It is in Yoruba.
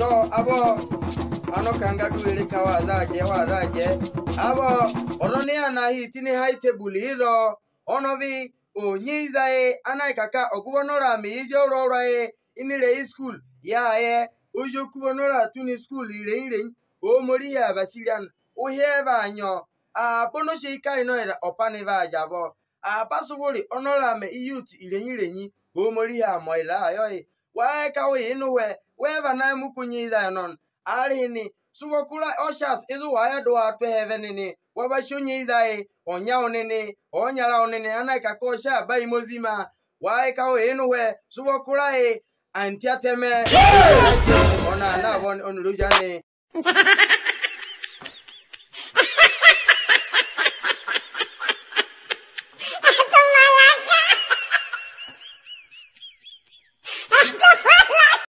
to abo ano kanga duwele ka wazaje wazaje abo orone anahiti ni haite buliro onovi onyizae anaikaka okubonora miijo rorae school ya e ojo kubonora tuni skul ya omorihe o uhebe anyo a ino abonosheika inoera opanive ajabo abasuburi onorame iyut irenyirenyi omorihe amoira ayoe wae kawe inuwe wevanae mukunyiithayo non alini sugokula oshas ithu wayo ndwatwe hevenini wavashunyiithai onyaunini onyalaunini anaikakosha bai muzima waika uinuwe sugokulai antiateme ona anavoni onulujani